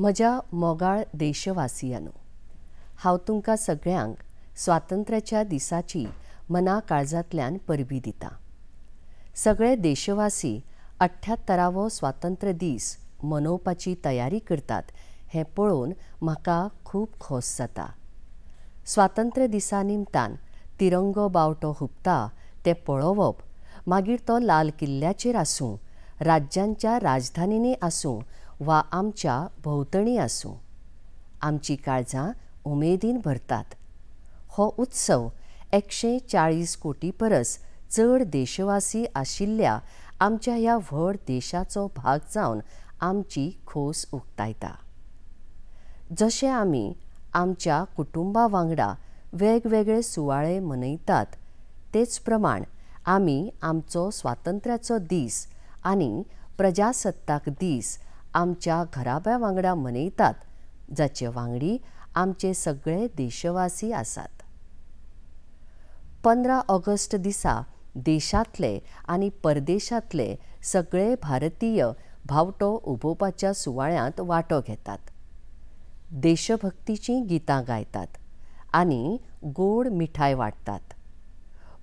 म्हज्या मोगाळ देशवासियानो हांव तुमकां सगळ्यांक स्वातंत्र्याच्या दिसाची मना काळजांतल्यान परबी दिता सगळे देशवासी अठ्ठ्यात्तरावो स्वातंत्र्य दीस मनोवपाची तयारी करतात हें पळोवन म्हाका खूब खोस जाता स्वातंत्र्य दिसा निमतान तिरंगो बावटो हुपता तें पळोवप मागीर तो लाल किल्ल्याचेर आसूं राज्यांच्या राजधानींनी आसूं वा आमच्या भोवतणी आसूं आमची काळजां उमेदीन भरतात हो उत्सव एकशे चाळीस कोटी परस चड देशवासी आशिल्ल्या आमच्या ह्या व्हड देशाचो भाग जावन आमची खोस उक्तायता जशे आमी आमच्या कुटुंबा वांगडा वेगवेगळे सुवाळे मनयतात तेच प्रमाण आमी आमचो स्वातंत्र्याचो दीस आनी प्रजासत्ताक दीस आमच्या घराब्या वांगडा मनयतात जाचे वांगडी आमचे सगळे देशवासी आसात पंदरा ऑगस्ट दिसा देशातले आणि परदेशातले सगळे भारतीय भावटो उबोवपाच्या सुवाळ्यांत वांटो घेतात देशभक्तीची गितां गायतात आनी गोड मिठाय वाटतात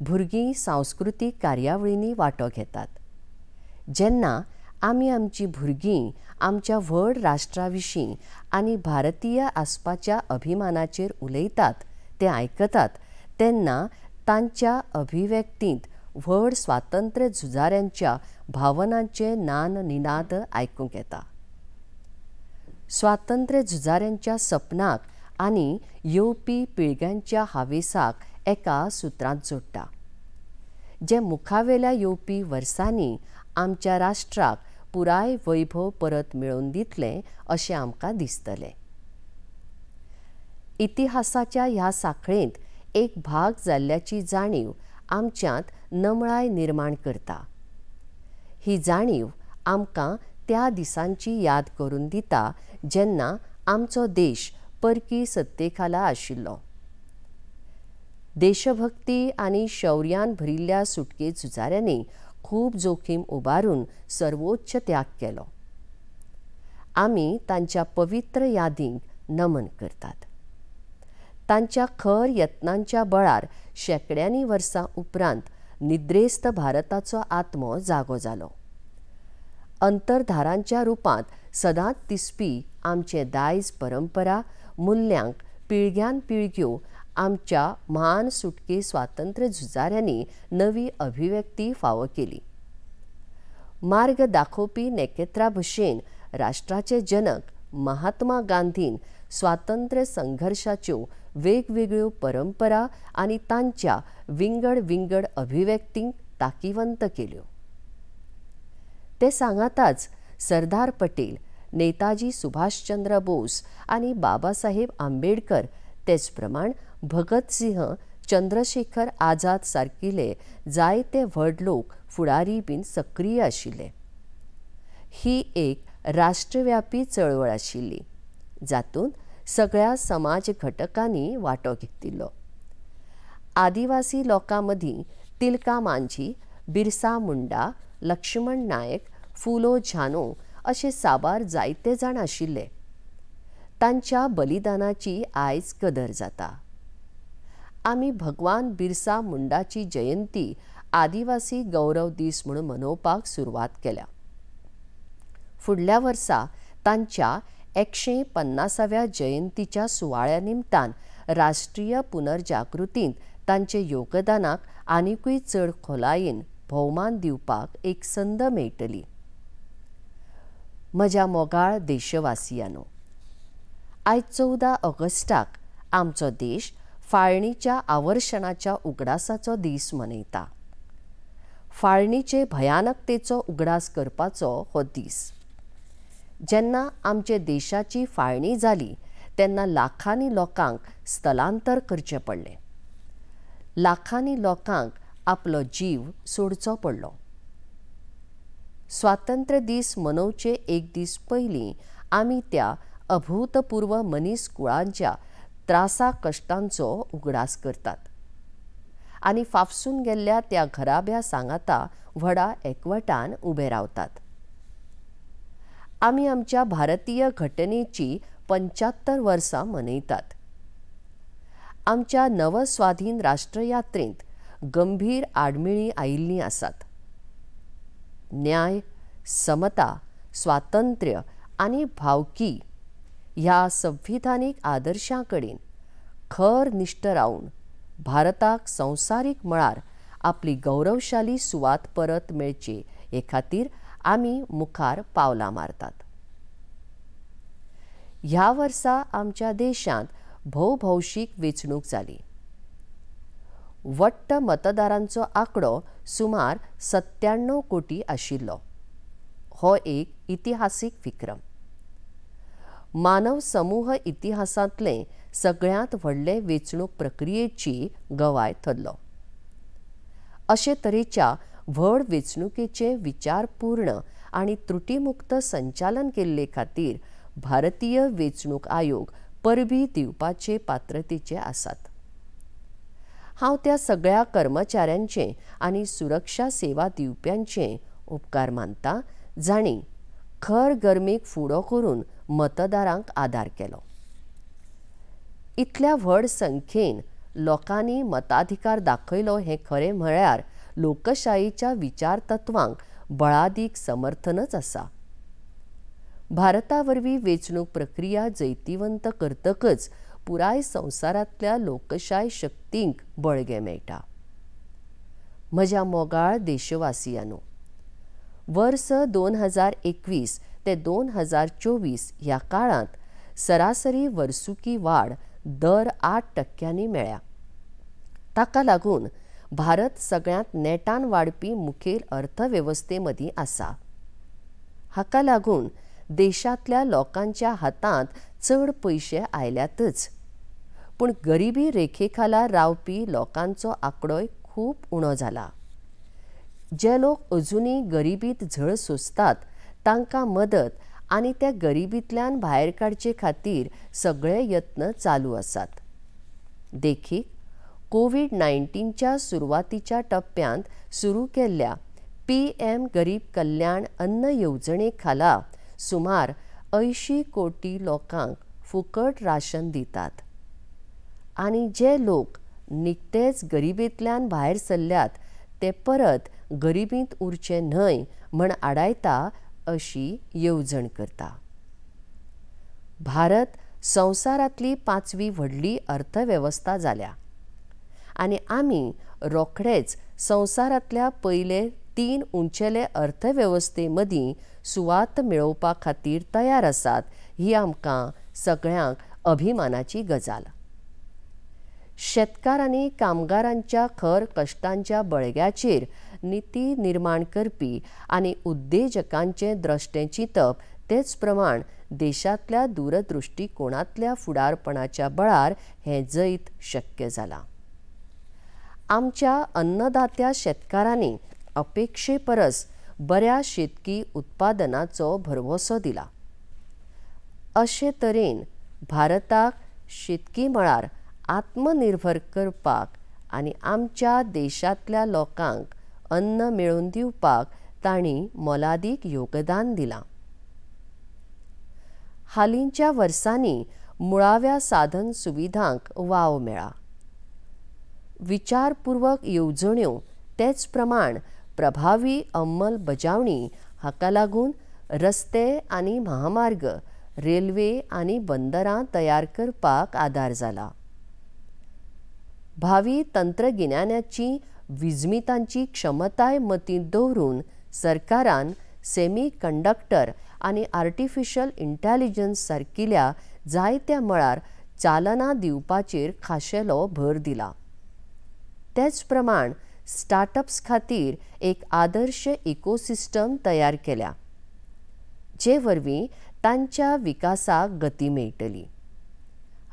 भुरगीं सांस्कृतीक कार्यावळींनी वांटो घेतात जेन्ना आम्ही आमचीं भुरगीं आमच्या व्हड राष्ट्रा आणि आनी भारतीय आसपाच्या अभिमानाचेर उलयतात ते आयकतात तेन्ना तांच्या अभिव्यक्तींत व्हड स्वातंत्र्य झुजाऱ्यांच्या भावनांचे नान निनाद आयकूंक येता स्वातंत्र्य झुजाऱ्यांच्या सपनाक आनी येवपी पिळग्यांच्या हावेसाक एका सुत्रांत जोडटा जे मुखावेल्या येवपी वर्सांनी आमच्या राष्ट्राक पुराय वैभव परत मिळवून दितलें असे आमका दिसतले इतिहासाच्या ह्या साखळेंत एक भाग जाल्ल्याची जाणीव आमच्यात नमळाय निर्माण करता ही जाणीव आमकां त्या दिसांची याद करून दिता जेन्ना आमचो देश परकी सत्तेखाला आशिल्लो देशभक्ती आणि शौर्यान भरिल्ल्या सुटके झुजाऱ्यांनी खूब जोखीम उबारून सर्वोच्च त्याग केलो आमी तांच्या पवित्र यादींक नमन करतात तांच्या खर यत्नांच्या बळार शेकड्यांनी वर्सां उपरांत निद्रेस्त भारताचो आत्मो जागो जालो अंतरधारांच्या रुपांत सदांच दिसपी आमचे दायज परंपरा मुल्यांक पिळग्यान पिळग्यो आमच्या महान सुटके स्वातंत्र्य झुजाऱ्यांनी नवी अभिव्यक्ती फाव केली मार्ग दाखोपी नेकेत्रा भशेन राष्ट्राचे जनक महात्मा गांधीन स्वातंत्र्य संघर्शाच्यो वेगवेगळ्यो परंपरा आणि तांच्या विंगड विंगड अभिव्यक्तींक ताकीवंत केल्यो ते सांगाताच सरदार पटेल नेताजी सुभाषचंद्र बोस आणि बाबासाहेब आंबेडकर तेच प्रमाण भगतसिंह चंद्रशेखर आझाद सारकिले जायते व्हड लोक फुडारी बीन सक्रिय आशिले ही एक राष्ट्रव्यापी चळवळ आशिल्ली जातून सगळ्या समाज घटकांनी वाटो घेतिल्लो आदिवासी लोकां तिलका मांझी बिरसा मुंडा लक्ष्मण नायक फुलो झानो असे साबार जायते जाण आशिल्ले तांच्या बलिदानाची आयज कदर जाता आम्ही भगवान बिरसा मुंडाची जयंती आदिवासी गौरव दीस म्हणून मनोवपाक सुरवात केल्या फुडल्या वर्सा तांच्या एकशे पन्नासाव्या जयंतीच्या सुवाळ्या निमतान राष्ट्रीय पुनर्जागृतींत तांचे योगदानाक आनिकूय चड खोलायेन भोवमान दिवपाक एक संद मेळटली म्हज्या मोगाळ देशवासियांनो आयज चवदा ऑगस्टाक आमचो देश फाळणीच्या आवर्षणाच्या उगडासाचो दीस मनयता फाळणीचे भयानकतेचो उगडास करपाचो हो दीस जेन्ना आमचे देशाची फाळणी जाली तेन्ना लाखांनी लोकांक स्थलांतर करचें पडलें लाखांनी लोकांक आपलो जीव सोडचो पडलो स्वातंत्र्य दीस मनोवचे एक दीस पयलीं आमी त्या अभूतपूर्व मनीस कुळांच्या त्रासा कश्टांचो उगडास करतात आणि फाफसून गेल्ल्या त्या घराब्या सांगाता व्हडा एकवटान उभे रावतात आम्ही आमच्या भारतीय घटनेची पंच्याहत्तर वर्सां मनयतात आमच्या नवस्वाधीन राष्ट्रयात्रेंत गंभीर आडमिळी आयिल्लीं आसात न्याय समता स्वातंत्र्य आनी भावकी ह्या संविधानीक आदर्शां खर निश्ठ रावन भारताक संसारीक मळार आपली गौरवशाली सुवात परत मेळची हे खातीर आमी मुखार पावलां मारतात ह्या वर्सा आमच्या देशांत भौभौशीक वेंचणूक जाली वट्ट मतदारांचो आंकडो सुमार सत्त्याण्णव कोटी आशिल्लो हो एक इतिहासीक विक्रम मानव समूह इतिहासातले सगळ्यात व्हडले वेचणूक प्रक्रियेची गवाय थरलो असे तरेच्या व्हड वेचणुकेचे विचारपूर्ण आणि त्रुटीमुक्त संचालन केल्ले खातीर भारतीय वेचणूक आयोग परबी दिवपाचे पात्रतेचे आसात हांव त्या सगळ्या कर्मचाऱ्यांचे आणि सुरक्षा सेवा दिवप्यांचे उपकार मानता जाणी खर गर्मीक फुडो करून मतदारांक आदार केलो इतल्या व्हड संख्येन लोकांनी मताधिकार दाखयलो हे खरे म्हळ्यार लोकशायेच्या विचार तत्वांक बळादीक समर्थनच आसा भारतावरवी वेंचणूक प्रक्रिया जैतिवंत करतकच पुराय संवसारांतल्या लोकशाय शक्तींक बळगे मेळटा म्हज्या मोगाळ देशवासियांनो वर्ष दोन हजार एकवीस ते दोन हजार चोवीस या काळात सरासरी वर्सुकी वाढ दर आठ टक्क्यांनी मेळ्या ताका लागून भारत सगळ्यांत नेटान वाडपी मुखेल अर्थवेवस्थेमदीं आसा हाका लागून देशांतल्या लोकांच्या हातांत चड पयशे आयल्यातच पूण गरिबी रेखेखाला रावपी लोकांचो आंकडोय खूब उणो जाला जे लोक अजूनही गरिबीत झळ सोसतात तांकां मदत आणि त्या गरिबींतल्यान भायर काढचे खातीर सगळे यत्न चालू आसात देखीक कोविड नायन्टीनच्या सुरवातीच्या टप्प्यांत सुरू केल्ल्या पी एम गरीब कल्याण अन्न येवजणे खाला सुमार अंयशीं कोटी लोकांक फुकट राशन दितात आणि जे लोक निकतेच गरिबेंतल्यान भायर सरल्यात ते परत गरिबींत उरचे न्हय म्हण आडायता अशी येवजण करता भारत संवसारांतली पांचवी व्हडली अर्थवेवस्था जाल्या आनी आमी रोखडेच संवसारांतल्या पयले तीन उंचेले अर्थवेवस्थे मदीं सुवात मेळोवपा खातीर तयार आसात ही आमकां सगळ्यांक अभिमानाची गजाल शेतकारांनी कामगारांच्या खर कश्टांच्या बळग्याचेर नीती निर्माण करपी आणि उद्देजकांचें द्रष्टे चिंतप तेच प्रमाण देशांतल्या दूरदृश्टीकोणांतल्या फुडारपणाच्या बळार हे जैत शक्य झाला आमच्या अन्नदात्या शेतकारांनी अपेक्षेपरस परस बऱ्या शेतकी उत्पादनाचो भरवसो दिला अशे तरेन भारताक शेतकी मळार आत्मनिर्भर करपाक आणि आमच्या देशातल्या लोकांक अन्न मेळोवन दिवपाक तांणी मोलादीक योगदान दिलां हालींच्या वर्सांनी मुळाव्या साधन सुविधांक वाव मेळा विचारपूर्वक येवजण्यो तेच प्रमाण प्रभावी अंमलबजावणी हाका लागून रस्ते आनी महामार्ग रेल्वे आनी बंदरां तयार करपाक आदार जाला भावी तंत्रगिन्यानाची विजमितांची क्षमताय मती दवरून सरकारान सेमी कंडक्टर आणि आर्टिफिशल इंटेलिजन्स सारकिल्या जायत्या मळार चालना दिवपाचेर खाशेलो भर दिला तेच प्रमाण स्टार्टअप्स खातीर एक आदर्श इकोसिस्टम तयार केल्या जे वरवीं तांच्या विकासाक गती मेळटली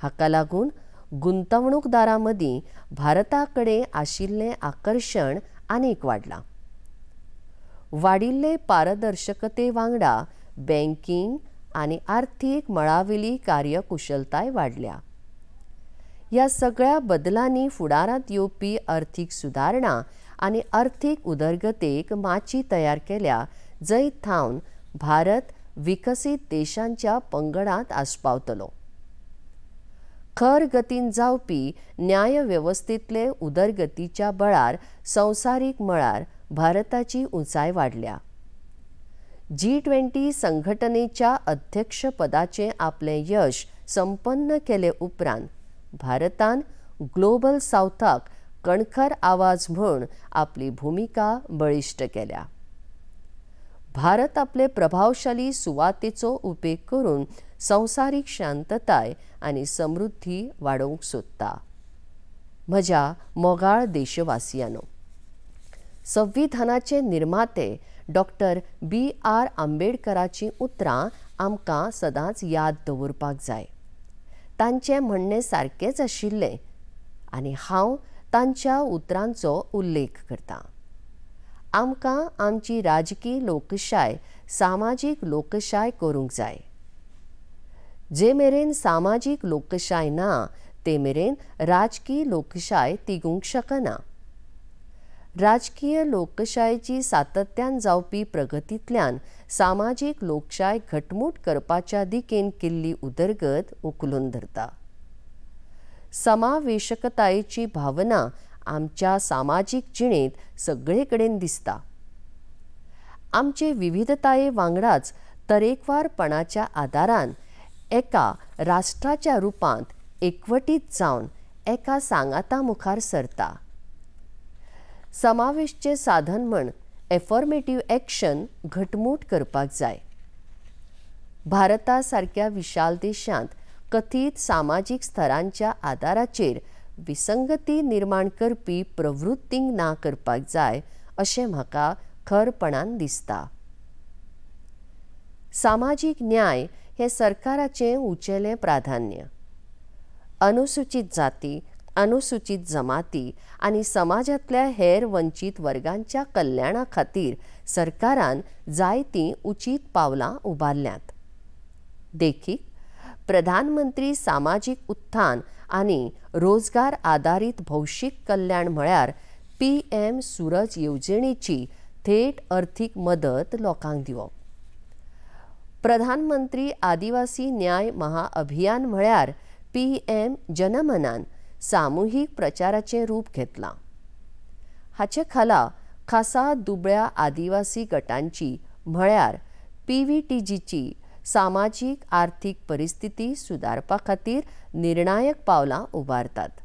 हाका लागून गुंतवणूकदारांमध्ये भारताकडे आशिल्ले आकर्षण अनेक वाढला वाढिल्ले पारदर्शकते वांगडा बँकिंग आणि आर्थिक मळावेली कार्यकुशलताय वाढल्या ह्या सगळ्या बदलांनी फुडारात येवपी अर्थिक सुधारणा आणि अर्थिक उदरगतेक माची तयार केल्या जय थावन भारत विकसित देशांच्या पंगडात आसपावतलो खर गतीन जावपी न्याय उदरगतीच्या बळार संसारीक मळार भारताची उंचाय वाडल्या जी ट्वेंटी संघटनेच्या अध्यक्षपदाचें आपले यश संपन्न केले उपरांत भारतान ग्लोबल सावथाक कणखर आवाज म्हण आपली भूमिका बळिश्ट केल्या भारत आपले प्रभावशाली सुवातेचो उपेग करून संसारिक शांतताय आणि समृद्धी वाडोवंक सोदता म्हज्या मोगाळ देशवासियानो संविधानाचे निर्माते डॉक्टर बी आर आंबेडकराचीं उतरां आमकां सदांच याद दवरपाक जाय तांचे म्हणणे सारकेंच आशिल्लें आनी हांव तांच्या उतरांचो उल्लेख करतां आमकां आमची राजकीय लोकशाय सामाजीक लोकशाय करूंक जाय जे मेरेन सामाजीक लोकशाय ना ते मेरेन राजकीय लोकशाय तिगूंक शकना राजकीय लोकशायेची सातत्यान जावपी प्रगतींतल्यान सामाजीक लोकशाय घटमूट करपाच्या दिकेन केल्ली उदरगत उखलून धरता समावेशकतायेची भावना आमच्या सामाजीक जिणेंत सगळे कडेन दिसता आमचे विविधताये वांगडाच तरेकवारपणाच्या आदारान एका राष्ट्राच्या रुपांत एकवटीत जावन एका सांगाता मुखार सरता समावेशचें साधन म्हण एफॉर्मेटीव एक्शन घटमूट करपाक जाय भारता सारक्या विशाल देशांत कथीत सामाजीक स्तरांच्या आदाराचेर विसंगती निर्माण करपी प्रवृत्तींक ना करपाक जाय अशें म्हाका खरपणान दिसता सामाजीक न्याय हे सरकाराचे उचेले प्राधान्य अनुसूचित जाती अनुसूचित जमाती आणि समाजातल्या हेर वंचित वर्गांच्या कल्याणा खातीर सरकारान जायती उचित पावलां उबारल्यांत देखीक प्रधानमंत्री सामाजीक उत्थान आणि रोजगार आधारित भौशीक कल्याण म्हळ्यार पी एम सुरज येवजणेची थेट अर्थीक मदत लोकांक दिवप प्रधानमंत्री आदिवासी न्याय महाअभियान म्हळ्यार पी एम जनमनान सामुहीक प्रचाराचे रूप घेतलां हाचे खाला खासा दुबळ्या आदिवासी गटांची म्हळ्यार पी व्ही टी जीची सामाजीक आर्थीक परिस्थिती सुदारपा खातीर निर्णायक पावलां उबारतात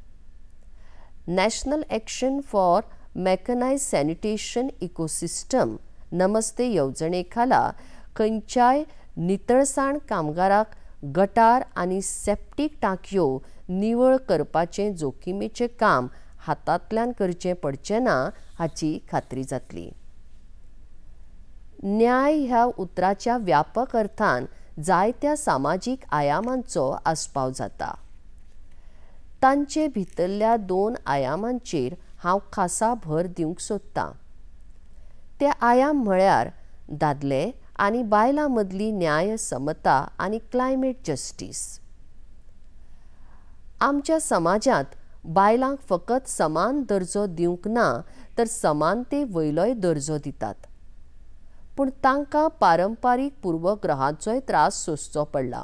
national action for mechanised sanitation ecosystem NAMASTE येवजणे खाला खंयच्याय नितळसाण कामगाराक गटार आणि सेप्टीक टांकयो निवळ करपाचे जोखिमेचे काम हातांतल्यान करचे पडचे ना हाची खात्री जातली न्याय ह्या उतराच्या व्यापक अर्थान जायत्या सामाजीक आयामांचो आस्पाव जाता तांचे भितरल्या दोन आयामांचेर हांव खासा भर दिवंक सोदतां ते आयाम म्हळ्यार दादले आणि बायलां मदली न्याय समता आणि क्लायमेट जस्टीस आमच्या समाजात बायलांक फकत समान दर्जो दिवंक ना तर समानते वयलोय दर्जो दितात पूण तांकां पारंपारीक पूर्वग्रहांचोय त्रास सोंसचो पडला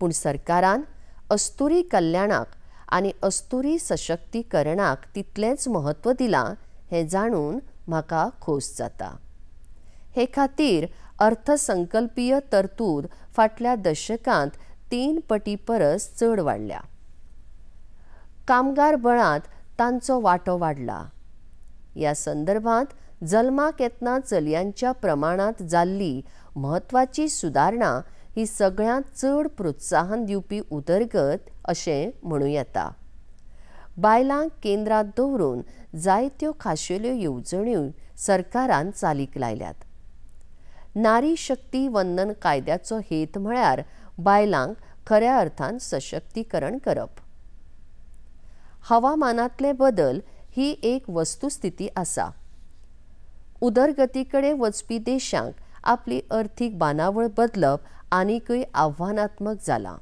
पूण सरकारान अस्तुरी कल्याणाक आनी अस्तुरी सशक्तीकरणाक तितलेंच म्हत्व दिलां हें जाणून म्हाका खोस जाता हे खातीर अर्थसंकल्पीय तरतूद फाटल्या दशकांत तीन पटी परस चड वाडल्या कामगार बळांत तांचो वांटो वाडला ह्या संदर्भांत जल्माक येतना चलयांच्या प्रमाणांत जाल्ली म्हत्वाची सुदारणा ही सगळ्यांत चड प्रोत्साहन दिवपी उदरगत अशें म्हणूं येता बायलांक केंद्रांत दवरून जायत्यो खाशेल्यो येवजण्यो सरकारान चालीक लायल्यात नारी शक्ती वंदन कायद्याचो हेत म्हळ्यार बायलांक खऱ्या अर्थान सशक्तीकरण करप हवामानांतले बदल ही एक वस्तुस्थिती आसा उदरगतीकडे कडेन वचपी देशांक आपली अर्थीक बांदावळ बदलप आनीकय आव्हानात्मक जाला।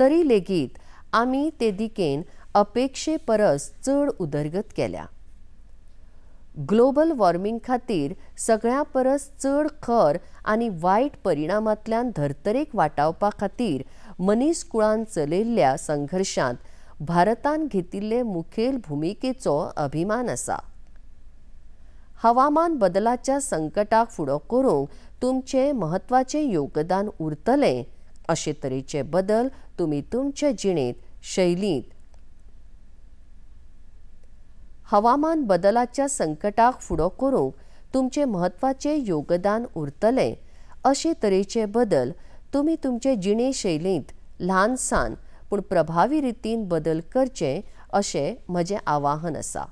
तरी लेगीत आमी ते दिकेन अपेक्षे परस चड उदरगत केल्या ग्लोबल वॉर्मिंग खातीर सगळ्या परस चड खर आनी वायट परिणामांतल्यान धर्तरेक वाटावपा खातीर मनीस कुळान चलयल्ल्या संघर्शांत भारतान घेतिल्ले मुखेल भुमिकेचो अभिमान आसा हवामान बदलाच्या संकटाक फुडो करूंक तुमचे म्हत्वाचें योगदान उरतले अशे तरेचे बदल तुमी तुमच्या जिणेंत शैलींत हवामान बदलाच्या संकटाक फुडो करूंक तुमचे महत्वाचे योगदान उरतले अशे तरेचे बदल तुम्ही तुमचे जिणे शैलींत ल्हानसान पूण प्रभावी रितीन बदल करचे अशें म्हजें आवाहन आसा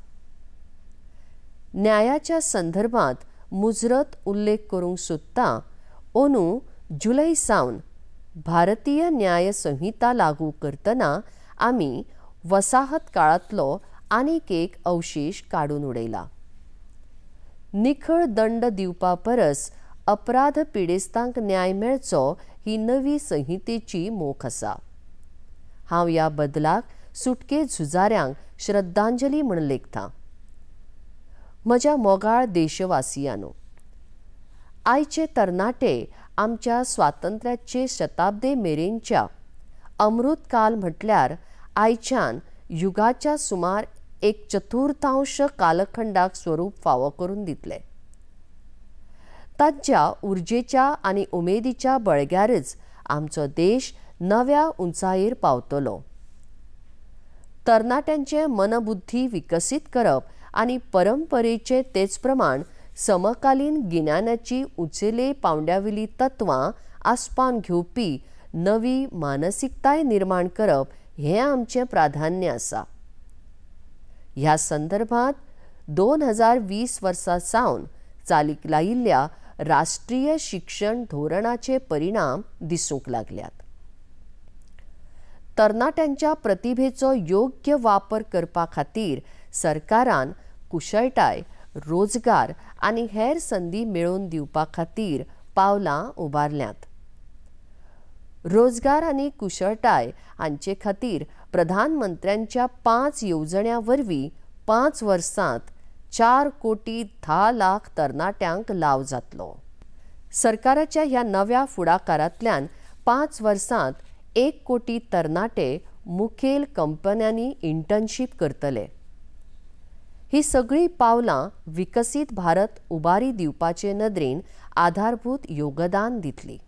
न्यायाच्या संदर्भांत मुजरत उल्लेख करूंक सोदता अंदू जुलय सावन भारतीय न्याय संहिता लागू करतना आमी वसाहत काळांतलो अनेक एक अवशेष काढून उडेला निखळ दंड दिवपा परस अपराध पिडेस्तांक न्याय मेळचो ही नवी संहितेची मोख आसा हांव ह्या बदलाक सुटके झुजाऱ्यांक श्रद्धांजली म्हूण लेखतां म्हज्या मोगाळ देशवासियानो आयचे तरणाटे आमच्या स्वातंत्र्याचे शताब्दे मेरेनच्या अमृतकाल म्हटल्यार आयच्यान युगाच्या सुमार एक चतुर्थांश कालखंडाक स्वरूप फाव करून दितले तांच्या उर्जेच्या आणि उमेदीच्या बळग्यारच आमचो देश नव्या उंचायेर पावतलो तरणाट्यांचे मनबुद्धी विकसित करप आणि परंपरेचे तेच प्रमाण समकालीन गिन्यानाची उचेले पावंड्यावेली तत्वां आस्पान घेवपी नवी मानसिकताय निर्माण करप हे आमचे प्राधान्य आसा ह्या संदर्भात दोन हजार वीस वर्सा सावन चालीक लायिल्ल्या राष्ट्रीय शिक्षण धोरणाचे परिणाम दिसूंक लागल्यात तरणाट्यांच्या प्रतिभेचो योग्य वापर करपा खातीर सरकारान कुशळटाय रोजगार आनी हेर संदी मेळोवन दिवपा खातीर पावलां उबारल्यांत रोजगार आनी कुशळटाय हांचे खातीर प्रधानमंत्र्यांच्या पाच येवजण्यांवरवीं पाच वर्सांत चार कोटी धा लाख तरणाट्यांक लाव जातलो सरकाराच्या ह्या नव्या फुडाकारांतल्यान पाच वर्सांत एक कोटी तरणाटे मुखेल कंपन्यांनी इंटर्नशीप करतले ही सगळी पावलां विकसीत भारत उबारी दिवपाचे नदरेन आधारभूत योगदान दितली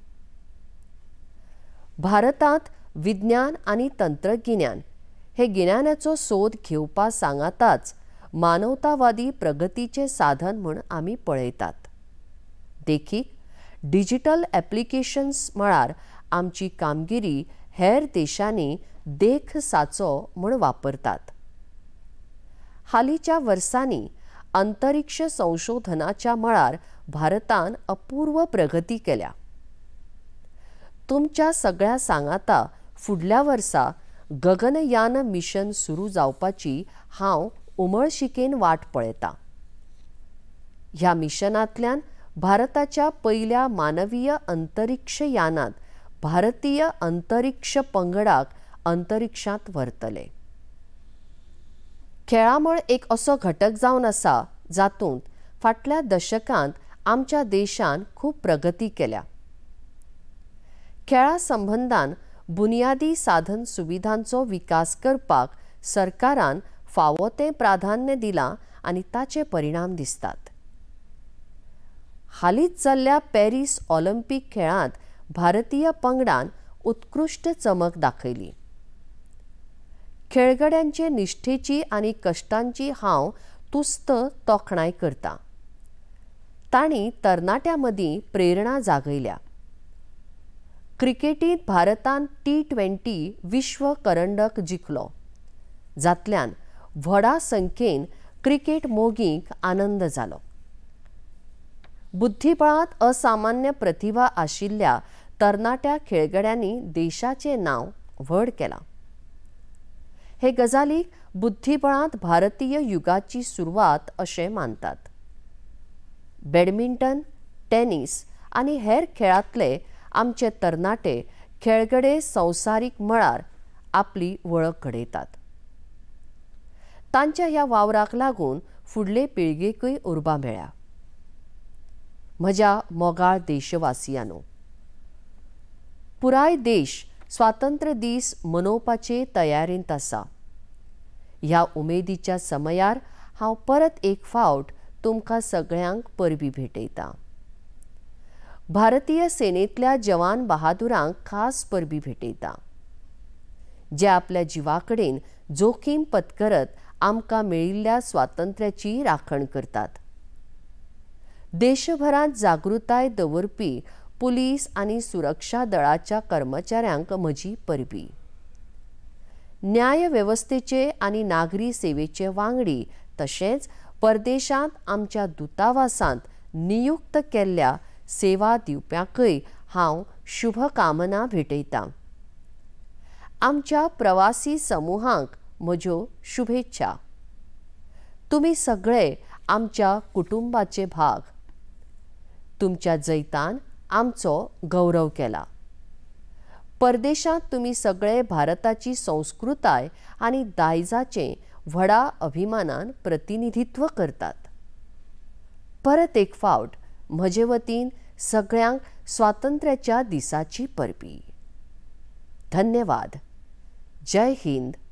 भारतांत विज्ञान आणि तंत्रगिन्यान हे गिन्यानाचो सोद घेवपा सांगाताच मानवतावादी प्रगतीचे साधन म्हूण आम्ही पळयतात देखीक डिजिटल ॲप्लिकेशन्स म्हळ्यार आमची कामगिरी हेर देशांनी देख साचो म्हण वापरतात हालीच्या वर्सांनी अंतरिक्ष संशोधनाच्या मळार भारतान अपूर्व प्रगती केल्या तुमच्या सगळ्या सांगाता फुडल्या वर्सा गगनयान मिशन सुरू जावपाची हांव उमळशिकेन वाट पळयतां ह्या मिशनांतल्यान भारताच्या पयल्या मानवीय अंतरिक्ष यानांत भारतीय अंतरिक्ष पंगडाक अंतरिक्षांत व्हरतले खेळामळ एक असो घटक जावन आसा जातूंत फाटल्या दशकांत आमच्या देशान खूब प्रगती केल्या खेळा संबंदान बुनियादी साधन सुविधांचो विकास करपाक सरकारान फावो तें प्राधान्य दिलां आनी ताचे परिणाम दिसतात हालींच जाल्ल्या पॅरीस ऑलिंपिक खेळांत भारतीय पंगडान उत्कृश्ट चमक दाखयली खेळगड्यांचे निश्ठेची आनी कश्टांची हांव तुस्त तोखणाय करतां तांणी तरणाट्यां मदीं प्रेरणा जागयल्या क्रिकेटीत भारतान टी ट्वेंटी विश्व करंडक जिखलो जातल्यान व्हडा संख्येन क्रिकेट मोगींक आनंद जालो बुद्धिबळांत असामान्य प्रतिभा आशिल्ल्या तरणाट्या खेळगड्यांनी देशाचें नांव व्हड केलां हे गजालीक बुद्धिबळांत भारतीय युगाची सुरवात अशें मानतात बॅडमिंटन टेनिस आनी हेर खेळांतले आमचे तरणाटे खेळगडे संवसारीक मळार आपली वळख घडयतात तांच्या ह्या वावराक लागून फुडले पिळगेकय उर्बा मेळ्या म्हज्या मोगाळ देशवासियांनो पुराय देश स्वातंत्र्य दीस मनोवपाचे तयारेंत आसा ह्या उमेदीच्या समयार हांव परत एक फावट तुमकां सगळ्यांक परबी भेटयतां भारतीय सेनेतल्या जवान बहादुरांक खास परबी भेटयता जे आपल्या जिवाकडेन जोखीम पत्करत आमकां मेळिल्ल्या स्वातंत्र्याची राखण करतात देशभरांत जागृताय दवरपी पुलीस आनी सुरक्षा दळाच्या कर्मचाऱ्यांक म्हजी परबी न्याय वेवस्थेचे आनी नागरी सेवेचे वांगडी तशेंच परदेशांत आमच्या दुतावासांत नियुक्त केल्ल्या सेवा दिवप्यांकय हांव शुभकामना भेटयतां आमच्या प्रवासी समुहांक म्हज्यो शुभेच्छा तुम्ही सगळे आमच्या कुटुंबाचे भाग तुमच्या जैतान आमचो गौरव केला परदेशात तुम्ही सगळे भारताची संस्कृताय आणि दायजाचें व्हडा अभिमानान प्रतिनिधित्व करतात परत एक फावट म्हजे वतीन सगळ्यांक स्वातंत्र्याच्या दिसाची परबी धन्यवाद जय हिंद